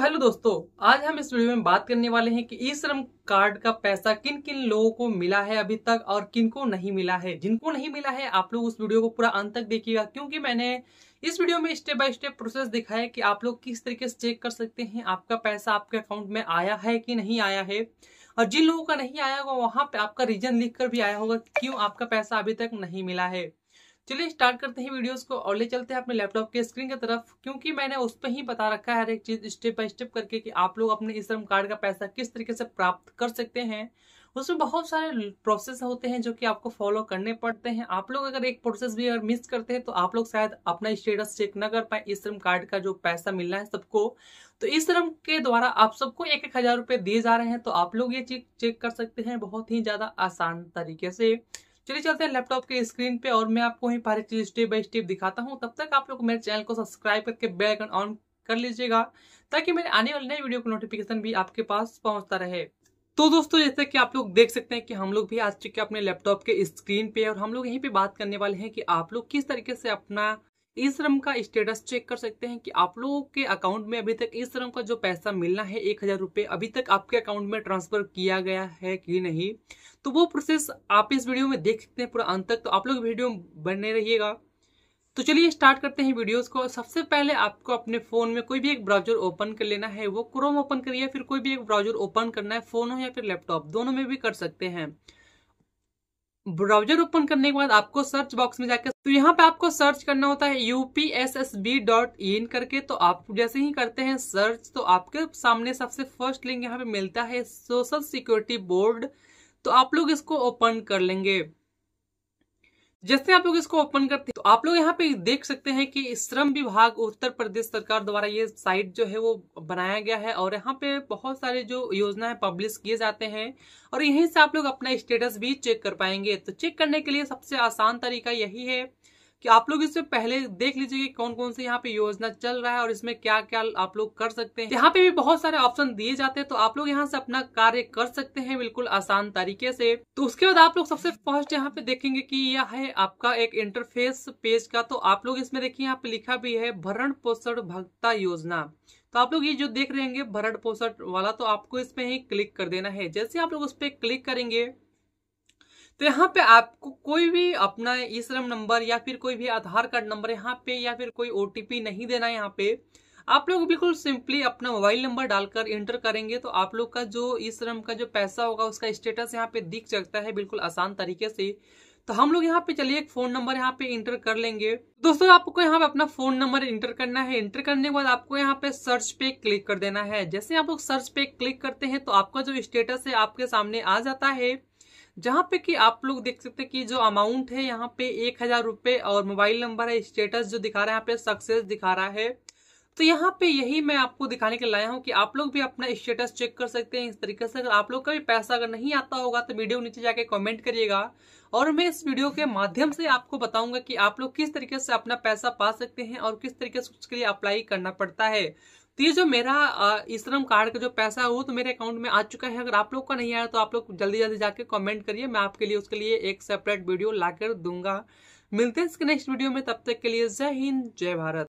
तो हेलो दोस्तों आज हम इस वीडियो में बात करने वाले हैं कि ई श्रम कार्ड का पैसा किन किन लोगों को मिला है अभी तक और किन को नहीं मिला है जिनको नहीं मिला है आप लोग उस वीडियो को पूरा अंत तक देखिएगा क्योंकि मैंने इस वीडियो में स्टेप बाय स्टेप प्रोसेस दिखा है कि आप लोग किस तरीके से चेक कर सकते हैं आपका पैसा आपके अकाउंट में आया है कि नहीं आया है और जिन लोगों का नहीं आया होगा वहां पे आपका रीजन लिख कर भी आया होगा क्यों आपका पैसा अभी तक नहीं मिला है चलिए स्टार्ट करते हैं वीडियोस को और ले चलते हैं अपने लैपटॉप के स्क्रीन की तरफ क्योंकि मैंने उस पर ही बता रखा है हर एक चीज स्टेप बाय स्टेप करके कि आप लोग अपने इस श्रम कार्ड का पैसा किस तरीके से प्राप्त कर सकते हैं उसमें बहुत सारे प्रोसेस होते हैं जो कि आपको फॉलो करने पड़ते हैं आप लोग अगर एक प्रोसेस भी अगर मिस करते हैं तो आप लोग शायद अपना स्टेटस चेक न कर पाए इस श्रम कार्ड का जो पैसा मिलना है सबको तो इस श्रम के द्वारा आप सबको एक एक हजार रुपए दिए जा रहे हैं तो आप लोग ये चीज चेक कर सकते हैं बहुत ही ज्यादा आसान तरीके से चलिए चलते हैं लैपटॉप के स्क्रीन पे और मैं आपको ही सारी चीज स्टेप बाय स्टेप दिखाता हूँ तब तक आप लोग मेरे चैनल को सब्सक्राइब करके बेलकन ऑन कर लीजिएगा ताकि मेरे आने वाले नए वीडियो का नोटिफिकेशन भी आपके पास पहुंचता रहे तो दोस्तों जैसे कि आप लोग देख सकते हैं कि हम लोग भी आज चुके अपने लैपटॉप के स्क्रीन पे और हम लोग यहीं पे बात करने वाले हैं कि आप लोग किस तरीके से अपना ई श्रम का स्टेटस चेक कर सकते हैं कि आप लोगों के अकाउंट में अभी तक ई श्रम का जो पैसा मिलना है एक हजार रुपये अभी तक आपके अकाउंट में ट्रांसफर किया गया है कि नहीं तो वो प्रोसेस आप इस वीडियो में देख सकते हैं पूरा अंत तक तो आप लोग वीडियो बने रहिएगा तो चलिए स्टार्ट करते हैं वीडियोस को सबसे पहले आपको अपने फ़ोन में कोई भी एक ब्राउजर ओपन कर लेना है वो क्रोम ओपन करिए फिर कोई भी एक ब्राउजर ओपन करना है फ़ोन हो या फिर लैपटॉप दोनों में भी कर सकते हैं ब्राउजर ओपन करने के बाद आपको सर्च बॉक्स में जाकर तो यहाँ पे आपको सर्च करना होता है upssb.in डॉट इन करके तो आप जैसे ही करते हैं सर्च तो आपके सामने सबसे फर्स्ट लिंक यहाँ पे मिलता है सोशल सिक्योरिटी बोर्ड तो आप लोग इसको ओपन कर लेंगे जैसे आप लोग इसको ओपन करते हैं तो आप लोग यहाँ पे देख सकते हैं कि श्रम विभाग उत्तर प्रदेश सरकार द्वारा ये साइट जो है वो बनाया गया है और यहाँ पे बहुत सारे जो योजना है पब्लिश किए जाते हैं और यहीं से आप लोग अपना स्टेटस भी चेक कर पाएंगे तो चेक करने के लिए सबसे आसान तरीका यही है कि आप लोग इसमें पहले देख लीजिए कि कौन कौन से यहाँ पे योजना चल रहा है और इसमें क्या क्या आप लोग कर सकते हैं यहाँ पे भी बहुत सारे ऑप्शन दिए जाते हैं तो आप लोग यहाँ से अपना कार्य कर सकते हैं बिल्कुल आसान तरीके से तो उसके बाद आप लोग सबसे फर्स्ट यहाँ पे देखेंगे की यह है आपका एक इंटरफेस पेज का तो आप लोग इसमें देखिए यहाँ पे लिखा भी है भरण पोषण भक्ता योजना तो आप लोग ये जो देख रहे हैं भरण पोषण वाला तो आपको इसमें ही क्लिक कर देना है जैसे आप लोग उस पर क्लिक करेंगे तो यहाँ पे आपको कोई भी अपना ई श्रम नंबर या फिर कोई भी आधार कार्ड नंबर यहाँ पे या फिर कोई ओ नहीं देना यहाँ पे आप लोग बिल्कुल सिंपली अपना मोबाइल नंबर डालकर एंटर करेंगे तो आप लोग का जो ई श्रम का जो पैसा होगा उसका स्टेटस यहाँ पे दिख सकता है बिल्कुल आसान तरीके से तो हम लोग यहाँ पे चलिए एक फोन नंबर यहाँ पे इंटर कर लेंगे दोस्तों आपको यहाँ पे अपना फोन नंबर इंटर करना है इंटर करने के बाद आपको यहाँ पे सर्च पे क्लिक कर देना है जैसे आप लोग सर्च पे क्लिक करते हैं तो आपका जो स्टेटस है आपके सामने आ जाता है जहाँ पे कि आप लोग देख सकते हैं कि जो अमाउंट है यहाँ पे एक हजार रुपये और मोबाइल नंबर है स्टेटस जो दिखा रहा है यहाँ पे सक्सेस दिखा रहा है तो यहाँ पे यही मैं आपको दिखाने के लाया हूँ कि आप लोग भी अपना स्टेटस चेक कर सकते हैं इस तरीके से अगर आप लोग का भी पैसा अगर नहीं आता होगा तो वीडियो नीचे जाके कमेंट करिएगा और मैं इस वीडियो के माध्यम से आपको बताऊंगा कि आप लोग किस तरीके से अपना पैसा पा सकते हैं और किस तरीके से उसके लिए अप्लाई करना पड़ता है तो ये जो मेरा इस तरह कार्ड का जो पैसा है वो तो मेरे अकाउंट में आ चुका है अगर आप लोग का नहीं आया तो आप लोग जल्दी जल्दी जाके कमेंट करिए मैं आपके लिए उसके लिए एक सेपरेट वीडियो ला दूंगा मिलते हैं इसके नेक्स्ट वीडियो में तब तक के लिए जय हिंद जय भारत